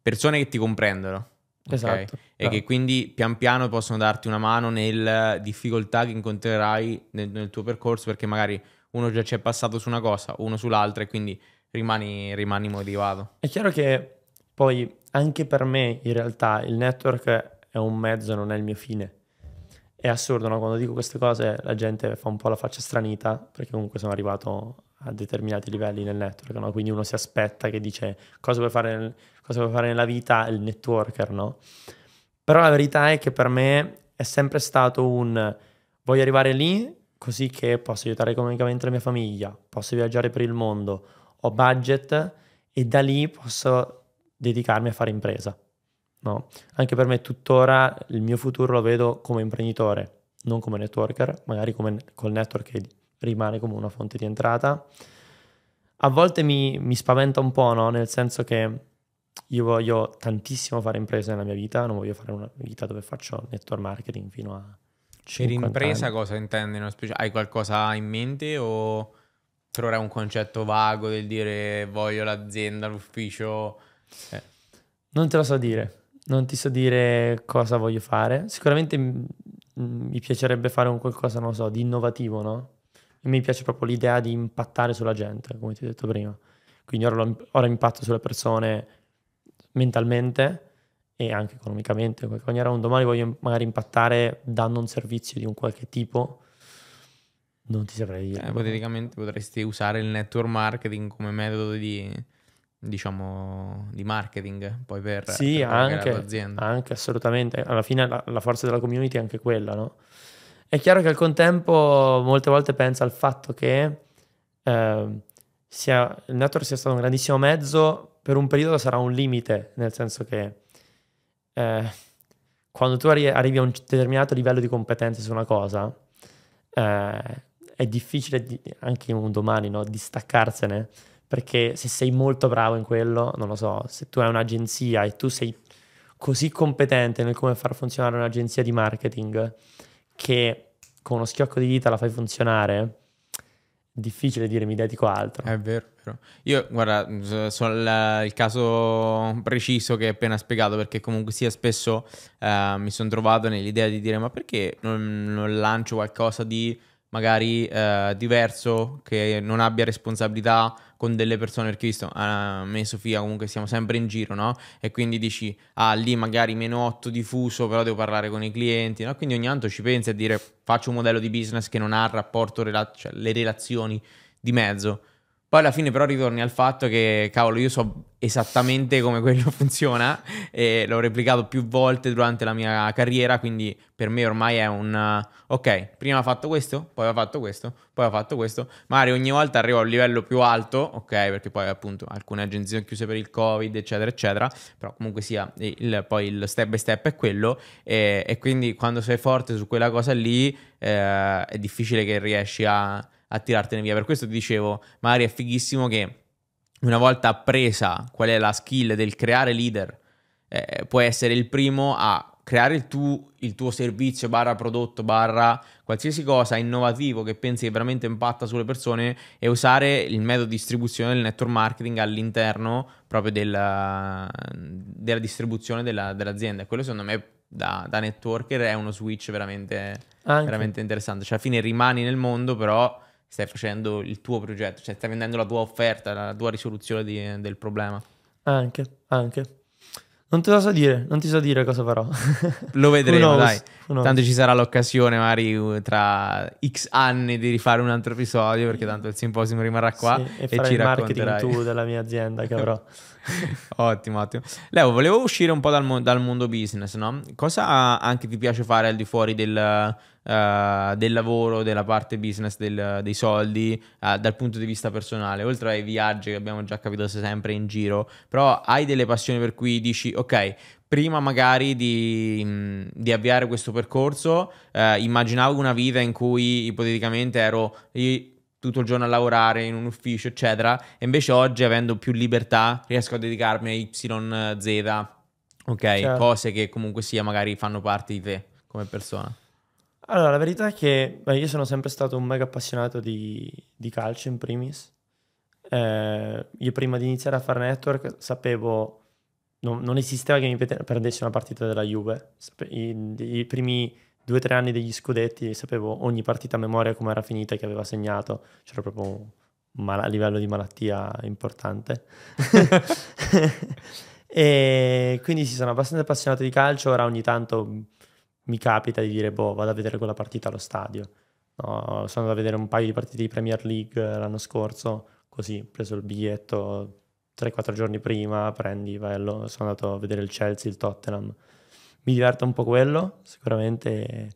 persone che ti comprendono. Esatto. Okay? E che quindi pian piano possono darti una mano nelle difficoltà che incontrerai nel, nel, tuo percorso perché magari uno già ci è passato su una cosa, uno sull'altra e quindi rimani, rimani motivato. È chiaro che poi anche per me in realtà il network è un mezzo, non è il mio fine. È assurdo, no? quando dico queste cose la gente fa un po' la faccia stranita perché comunque sono arrivato a determinati livelli nel network, no? quindi uno si aspetta che dice cosa vuoi fare, nel, cosa vuoi fare nella vita il networker, no? Però la verità è che per me è sempre stato un voglio arrivare lì così che posso aiutare economicamente la mia famiglia, posso viaggiare per il mondo, ho budget e da lì posso dedicarmi a fare impresa. No? Anche per me tuttora il mio futuro lo vedo come imprenditore, non come networker, magari come, col network che rimane come una fonte di entrata. A volte mi, mi spaventa un po', no? nel senso che io voglio tantissimo fare impresa nella mia vita, non voglio fare una vita dove faccio network marketing fino a... Per impresa anni. cosa intendi? Hai qualcosa in mente o per un concetto vago del dire voglio l'azienda, l'ufficio eh. Non te lo so dire, non ti so dire cosa voglio fare. Sicuramente mi piacerebbe fare un qualcosa, non lo so, di innovativo, no? E mi piace proprio l'idea di impattare sulla gente, come ti ho detto prima. Quindi ora, lo, ora impatto sulle persone mentalmente e anche economicamente, in qualche maniera. Un domani voglio magari impattare dando un servizio di un qualche tipo. Non ti saprei dire. Eh, ipoteticamente potresti usare il network marketing come metodo di diciamo, di marketing poi per, sì, per anche, l'azienda. anche assolutamente. Alla fine la, la, forza della community è anche quella, no? È chiaro che al contempo molte volte pensa al fatto che eh, sia, il network sia stato un grandissimo mezzo, per un periodo sarà un limite, nel senso che eh, quando tu arri- arrivi a un determinato livello di competenze su una cosa, eh, è difficile di, anche un domani no, distaccarsene perché se sei molto bravo in quello, non lo so, se tu hai un'agenzia e tu sei così competente nel come far funzionare un'agenzia di marketing che con uno schiocco di dita la fai funzionare, difficile dire mi dedico altro. È vero, Io, guarda, sul il caso preciso che hai appena spiegato, perché comunque sia spesso eh, mi sono trovato nell'idea di dire ma perché non, non lancio qualcosa di magari eh, diverso, che non abbia responsabilità con delle persone, perché visto, a me e Sofia comunque siamo sempre in giro, no? E quindi dici, ah lì magari meno 8 diffuso, però devo parlare con i clienti, no? Quindi ogni tanto ci pensi a dire, faccio un modello di business che non ha il rapporto, rela- cioè le relazioni di mezzo. Poi alla fine però ritorni al fatto che, cavolo, io so esattamente come quello (laughs) funziona e l'ho replicato più volte durante la mia carriera, quindi per me ormai è un eh, ok, prima ho fatto questo, poi ho fatto questo, poi ho fatto questo, magari ogni volta arrivo a un livello più alto, ok, perché poi appunto alcune agenzie sono chiuse per il Covid, eccetera, eccetera, però comunque sia il, poi il step by step è quello e, e quindi quando sei forte su quella cosa lì eh, è difficile che riesci a a tirartene via. Per questo ti dicevo, magari è fighissimo che una volta appresa qual è la skill del creare leader, eh, puoi essere il primo a creare il, tu, il tuo servizio barra prodotto barra qualsiasi cosa innovativo che pensi che veramente impatta sulle persone e usare il metodo di distribuzione del network marketing all'interno proprio della, della distribuzione della, dell'azienda. Quello secondo me da, da networker è uno switch veramente, veramente interessante. Cioè alla fine rimani nel mondo però stai facendo il tuo progetto, cioè stai vendendo la tua offerta, la tua risoluzione di, del problema. Anche, anche. Non te lo so dire, non ti so dire cosa farò. Lo (laughs) vedremo, dai. Tanto ci sarà l'occasione, magari uh, tra X anni, di rifare un altro episodio, perché tanto il simposio rimarrà qua sì, e, e ci il racconterai. tu della mia azienda che avrò. (laughs) ottimo, ottimo. Leo, volevo uscire un po' dal, dal mondo business, no? Cosa anche ti piace fare al di fuori del eh, del lavoro, della parte business, del, dei soldi, uh, dal punto di vista personale, oltre ai viaggi che abbiamo già capito se sempre in giro, però hai delle passioni per cui dici ok, prima magari di, mm, di, avviare questo percorso, eh, immaginavo una vita in cui ipoteticamente ero tutto il giorno a lavorare in un ufficio, eccetera, e invece oggi, avendo più libertà, riesco a dedicarmi a YZ, ok, certo. cose che comunque sia magari fanno parte di te come persona. Allora, la verità è che beh, io sono sempre stato un mega appassionato di, di calcio in primis. Eh, io prima di iniziare a fare network sapevo, non, non esisteva che mi perdessi una partita della Juve. Sape, i, I primi due o tre anni degli scudetti sapevo ogni partita a memoria come era finita e che aveva segnato. C'era proprio un mal- livello di malattia importante. (laughs) e quindi sì, sono abbastanza appassionato di calcio, ora ogni tanto mi capita di dire, boh, vado a vedere quella partita allo stadio. No, sono andato a vedere un paio di partite di Premier League eh, l'anno scorso, così, ho preso il biglietto 3-4 giorni prima, prendi, vai, allo, sono andato a vedere il Chelsea, il Tottenham. Mi diverto un po' quello, sicuramente,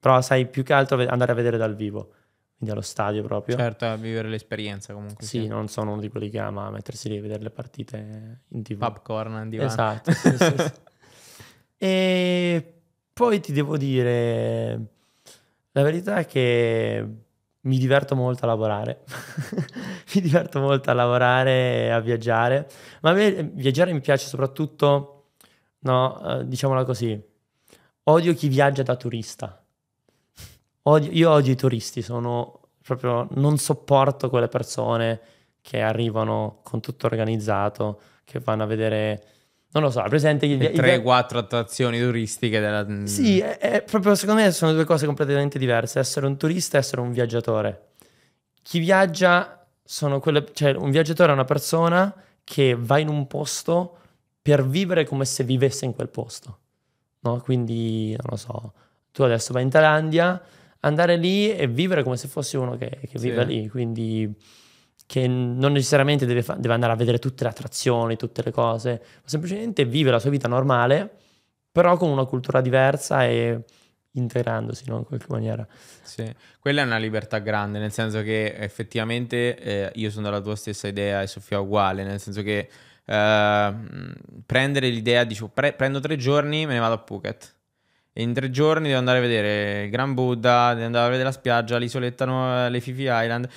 però sai, più che altro andare a vedere dal vivo quindi allo stadio proprio. Certo, a vivere l'esperienza comunque. Sì, sia. non sono uno di quelli che ama mettersi lì a vedere le partite in tv. Popcorn in divano. Esatto. sì, sì, sì. (laughs) E poi ti devo dire, la verità è che mi diverto molto a lavorare, (laughs) mi diverto molto a lavorare e a viaggiare, ma a me eh, viaggiare mi piace soprattutto, no, eh, diciamola così, odio chi viaggia da turista, odio, io odio i turisti, sono proprio, non sopporto quelle persone che arrivano con tutto organizzato, che vanno a vedere non lo so, presente gli, le 3-4 attrazioni turistiche della... Mm. Sì, è, è proprio secondo me sono due cose completamente diverse, essere un turista e essere un viaggiatore. Chi viaggia sono quelle, cioè un viaggiatore è una persona che va in un posto per vivere come se vivesse in quel posto. No? Quindi, non lo so, tu adesso vai in Thailandia, andare lì e vivere come se fossi uno che, che vive sì. lì, quindi che non necessariamente deve, fa- deve, andare a vedere tutte le attrazioni, tutte le cose, ma semplicemente vive la sua vita normale, però con una cultura diversa e integrandosi no? in qualche maniera. Sì, quella è una libertà grande, nel senso che effettivamente eh, io sono della tua stessa idea e Sofia è uguale, nel senso che eh, prendere l'idea, dicevo, oh, pre- prendo tre giorni, e me ne vado a Phuket in tre giorni devo andare a vedere il Gran Buddha, devo andare a vedere la spiaggia, l'isoletta nuova, le Fifi Island.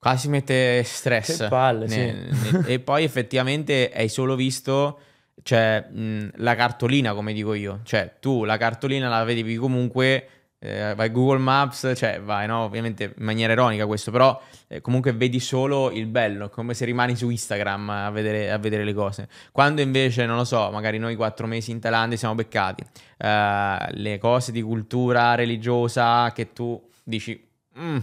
Quasi mette stress. Che palle, ne, sì. ne, e poi effettivamente hai solo visto cioè, mh, la cartolina, come dico io. Cioè, tu la cartolina la vedevi comunque, eh, vai Google Maps, cioè vai, no? Ovviamente in maniera ironica questo, però eh, comunque vedi solo il bello, come se rimani su Instagram a vedere, a vedere, le cose. Quando invece, non lo so, magari noi quattro mesi in Thailandia siamo beccati, eh, le cose di cultura religiosa che tu dici mm,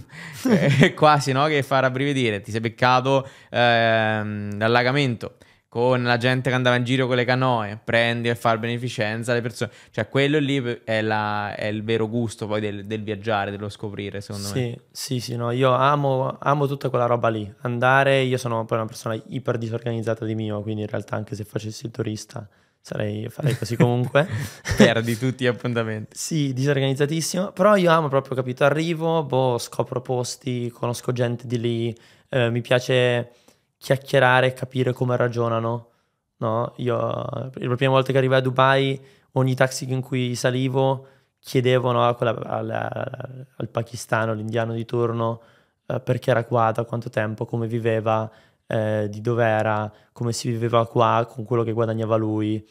eh, (laughs) quasi no, che fa rabbrividire, ti sei beccato ehm, l'allagamento con la gente che andava in giro con le canoe, prendi a far beneficenza alle persone, cioè quello lì è, la, è il vero gusto poi del, del, viaggiare, dello scoprire secondo sì, me. Sì, sì, no, io amo, amo tutta quella roba lì, andare, io sono poi una persona iper disorganizzata di mio, quindi in realtà anche se facessi il turista sarei, farei così comunque. (laughs) Perdi tutti gli appuntamenti. sì, disorganizzatissimo, però io amo proprio, capito, arrivo, boh, scopro posti, conosco gente di lì, eh, mi piace chiacchierare, e capire come ragionano, no? Io, la prima volta che arrivai a Dubai, ogni taxi in cui salivo chiedevano al pakistano, l'indiano di turno, eh, perché era qua, da quanto tempo, come viveva, eh, di era, come si viveva qua con quello che guadagnava lui.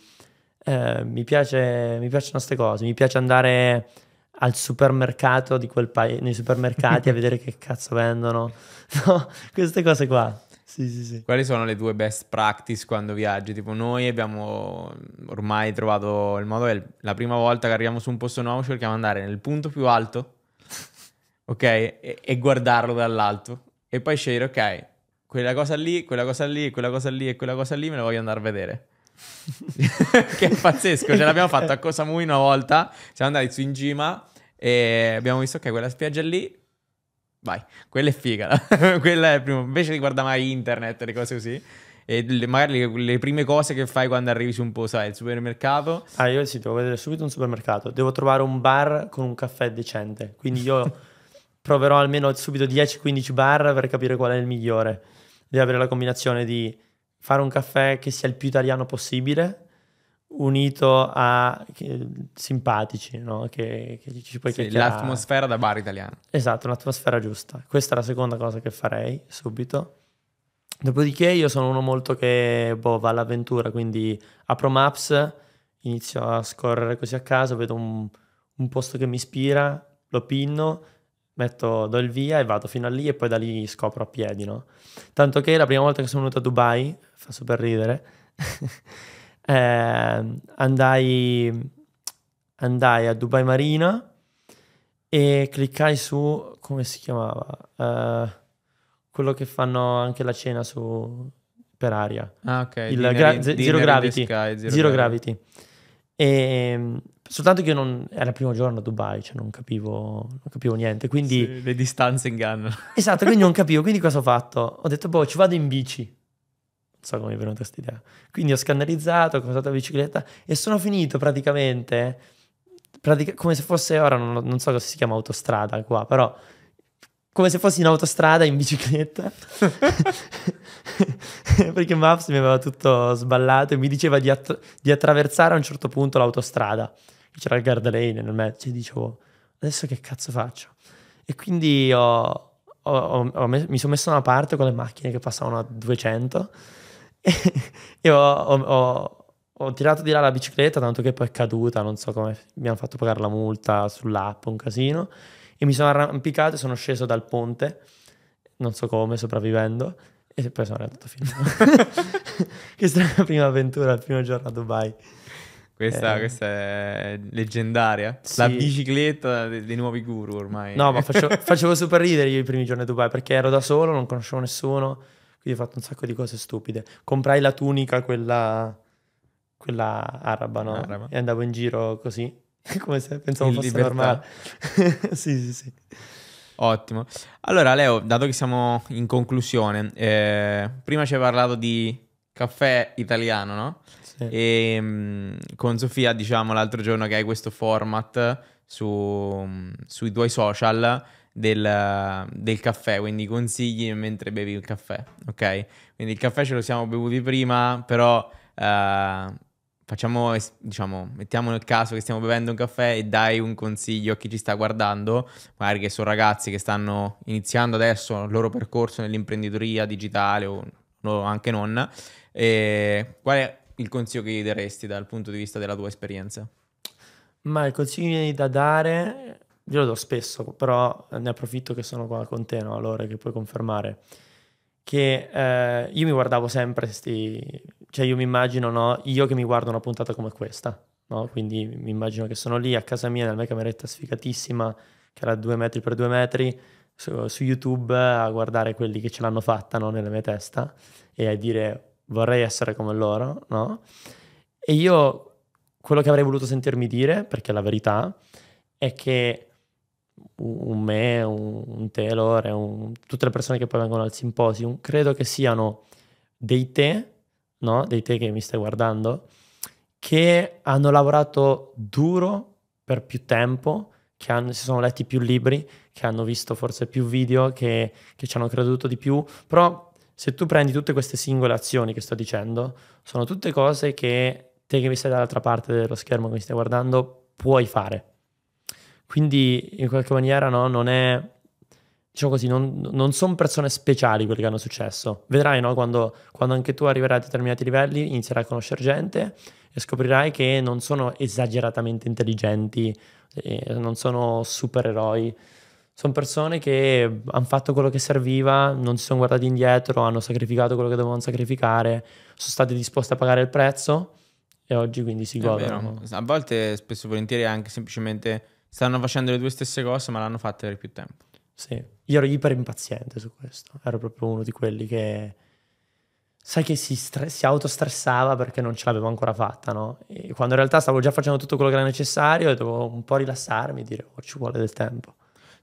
Eh, mi, piace, mi piacciono queste cose, mi piace andare al supermercato di quel paese, nei supermercati a (laughs) vedere che cazzo vendono, (laughs) no, queste cose qua. Sì, sì, sì. Quali sono le tue best practice quando viaggi? Tipo, noi abbiamo ormai trovato il modo. La prima volta che arriviamo su un posto nuovo, cerchiamo di andare nel punto più alto, ok, e, e guardarlo dall'alto, e poi scegliere, ok, quella cosa lì, quella cosa lì, quella cosa lì e quella cosa lì me la voglio andare a vedere. (laughs) che è pazzesco, ce l'abbiamo fatta a Cosa Mui una volta, siamo andati su Ingima e abbiamo visto che okay, quella spiaggia lì, vai, quella è figa, (laughs) quella è prima, invece riguarda mai internet, le cose così. E le, magari le, le, prime cose che fai quando arrivi su un po', sai, il supermercato. Ah, io sì, devo vedere subito un supermercato. Devo trovare un bar con un caffè decente. Quindi io (laughs) proverò almeno subito 10-15 bar per capire qual è il migliore deve avere la combinazione di fare un caffè che sia il più italiano possibile, unito a che, simpatici, no? che, che ci puoi sì, L'atmosfera da bar italiano. Esatto, l'atmosfera giusta. Questa è la seconda cosa che farei subito. Dopodiché io sono uno molto che boh, va all'avventura, quindi apro Maps, inizio a scorrere così a caso, vedo un, un posto che mi ispira, lo pinno metto, do il via e vado fino a lì e poi da lì scopro a piedi, no? Tanto che la prima volta che sono venuto a Dubai, fa super ridere, (laughs) eh, andai, andai, a Dubai Marina e cliccai su, come si chiamava? Eh, quello che fanno anche la cena su, per aria. Ah, ok. Il dinner, gra- dinner Zero Gravity. Sky, zero, zero gravity. gravity. E, ehm, Soltanto che non, era il primo giorno a Dubai, cioè non capivo, non capivo niente. Quindi, sì, le distanze ingannano. (laughs) Esatto, quindi non capivo. Quindi cosa ho fatto? Ho detto, boh, ci vado in bici. Non so come è venuta questa idea. Quindi ho scannerizzato, ho comprato la bicicletta e sono finito praticamente, pratica, come se fosse, ora non, non so cosa si chiama autostrada qua, però come se fossi in autostrada in bicicletta (laughs) perché Maps mi aveva tutto sballato e mi diceva di, att- di, attraversare a un certo punto l'autostrada c'era il guard nel mezzo e dicevo adesso che cazzo faccio? E quindi ho, ho, ho, mi sono messo da una parte con le macchine che passavano a 200 (laughs) e, e ho, tirato di là la bicicletta, tanto che poi è caduta, non so come, mi hanno fatto pagare la multa sull'app, un casino, e mi sono arrampicato e sono sceso dal ponte, non so come, sopravvivendo, e poi sono andato a film. Questa è la prima avventura, il primo giorno a Dubai. Questa, eh. questa, è leggendaria. Sì. La bicicletta dei, dei, nuovi guru ormai. No, ma facevo, (laughs) facevo, super ridere io i primi giorni a Dubai perché ero da solo, non conoscevo nessuno, quindi ho fatto un sacco di cose stupide. Comprai la tunica, quella, quella araba, no? Araba. E andavo in giro così, (laughs) come se pensavo in fosse libertà. normale. (laughs) sì, sì, sì. Ottimo. Allora, Leo, dato che siamo in conclusione, eh, prima ci hai parlato di caffè italiano, no? E mh, mm, con Sofia, diciamo, l'altro giorno che hai questo format su, mm, sui tuoi social del, del, caffè, quindi consigli mentre bevi il caffè, ok? Quindi il caffè ce lo siamo bevuti prima, però eh, facciamo, diciamo, mettiamo nel caso che stiamo bevendo un caffè e dai un consiglio a chi ci sta guardando, magari che sono ragazzi che stanno iniziando adesso il loro percorso nell'imprenditoria digitale o anche non, e qual è il consiglio che gli daresti dal punto di vista della tua esperienza? Ma il consiglio da dare, io lo do spesso, però ne approfitto che sono qua con te, no? allora che puoi confermare, che eh, io mi guardavo sempre, sti... cioè io mi immagino, no? io che mi guardo una puntata come questa, no? quindi mi immagino che sono lì a casa mia, nella mia cameretta sfigatissima, che era due metri per due metri, su, su, YouTube a guardare quelli che ce l'hanno fatta no? nella mia testa e a dire vorrei essere come loro, no? E io quello che avrei voluto sentirmi dire, perché la verità, è che un me, un, Taylor, un, tutte le persone che poi vengono al simposium, credo che siano dei te, no? Dei te che mi stai guardando, che hanno lavorato duro per più tempo, che hanno, si sono letti più libri, che hanno visto forse più video, che, che ci hanno creduto di più, però se tu prendi tutte queste singole azioni che sto dicendo, sono tutte cose che te che mi stai dall'altra parte dello schermo che mi stai guardando puoi fare. Quindi in qualche maniera no, non è, diciamo così, non, non sono persone speciali quelle che hanno successo. Vedrai no, quando, quando anche tu arriverai a determinati livelli, inizierai a conoscere gente e scoprirai che non sono esageratamente intelligenti, eh, non sono supereroi sono persone che hanno fatto quello che serviva, non si sono guardati indietro, hanno sacrificato quello che dovevano sacrificare, sono state disposte a pagare il prezzo e oggi quindi si godono. A volte, spesso e volentieri, anche semplicemente stanno facendo le due stesse cose, ma l'hanno fatta per più tempo. Sì, io ero iper impaziente su questo, ero proprio uno di quelli che sai che si, stre- si autostressava perché non ce l'avevo ancora fatta, no? E quando in realtà stavo già facendo tutto quello che era necessario e dovevo un po' rilassarmi e dire oh, ci vuole del tempo.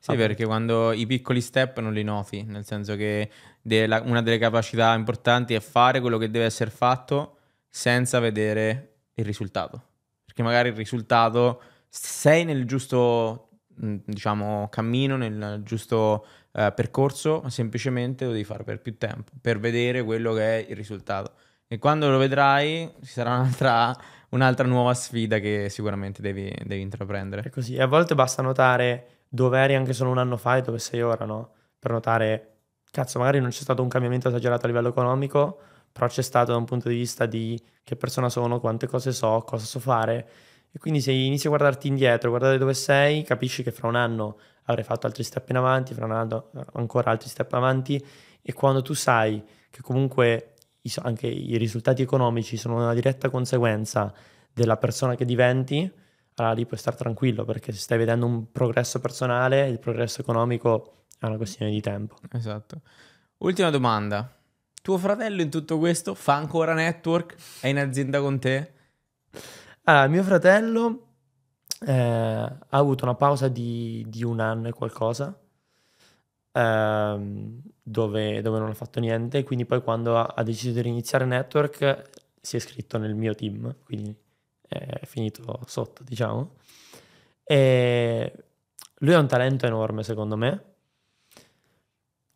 Sì, Vabbè. perché quando i piccoli step non li noti, nel senso che della, una delle capacità importanti è fare quello che deve essere fatto senza vedere il risultato. Perché magari il risultato sei nel giusto diciamo, cammino, nel giusto eh, percorso, ma semplicemente lo devi fare per più tempo, per vedere quello che è il risultato. E quando lo vedrai ci sarà un'altra, un'altra nuova sfida che sicuramente devi, devi intraprendere. È così, a volte basta notare dove eri anche solo un anno fa e dove sei ora, no? Per notare, cazzo, magari non c'è stato un cambiamento esagerato a livello economico, però c'è stato da un punto di vista di che persona sono, quante cose so, cosa so fare. E quindi se inizi a guardarti indietro, guardare dove sei, capisci che fra un anno avrai fatto altri step in avanti, fra un anno ancora altri step avanti e quando tu sai che comunque anche i risultati economici sono una diretta conseguenza della persona che diventi, allora lì puoi stare tranquillo perché se stai vedendo un progresso personale, il progresso economico è una questione di tempo. Esatto. Ultima domanda. Tuo fratello in tutto questo fa ancora network? È in azienda con te? Allora, ah, mio fratello eh, ha avuto una pausa di, di un anno e qualcosa. Ehm, dove, dove, non ha fatto niente, quindi poi quando ha, ha deciso di riniziare network si è iscritto nel mio team, quindi è finito sotto, diciamo. E lui ha un talento enorme, secondo me,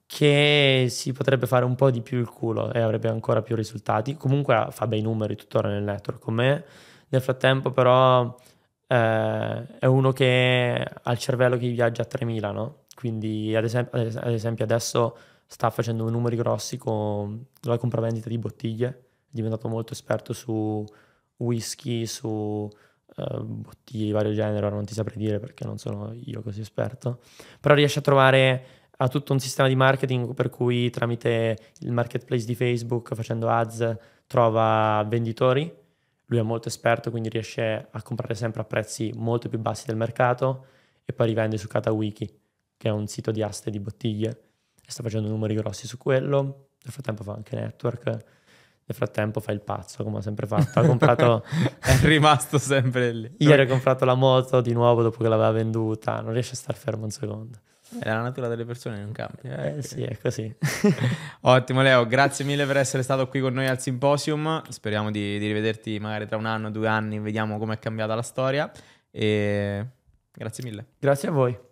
che si potrebbe fare un po' di più il culo e avrebbe ancora più risultati. Comunque fa bei numeri tuttora nel network con me. Nel frattempo, però, eh, è uno che ha il cervello che viaggia a 3000, no? Quindi, ad esempio, ad esempio adesso sta facendo numeri grossi con la compravendita di bottiglie, è diventato molto esperto su whisky, su eh, bottiglie di vario genere, ora non ti saprei dire perché non sono io così esperto, però riesce a trovare ha tutto un sistema di marketing per cui tramite il marketplace di Facebook, facendo ads, trova venditori. Lui è molto esperto, quindi riesce a comprare sempre a prezzi molto più bassi del mercato e poi rivende su KataWiki, che è un sito di aste di bottiglie. E sta facendo numeri grossi su quello. Nel frattempo fa anche network nel frattempo fai il pazzo, come ho sempre fatto. Ha comprato... (laughs) è rimasto sempre lì. Ieri ho comprato la moto di nuovo dopo che l'aveva venduta. Non riesce a star fermo un secondo. È eh, la natura delle persone non cambia. Eh, eh sì, è così. (laughs) Ottimo Leo, grazie mille per essere stato qui con noi al Symposium. Speriamo di, di rivederti magari tra un anno, due anni, vediamo com'è cambiata la storia. E grazie mille. Grazie a voi.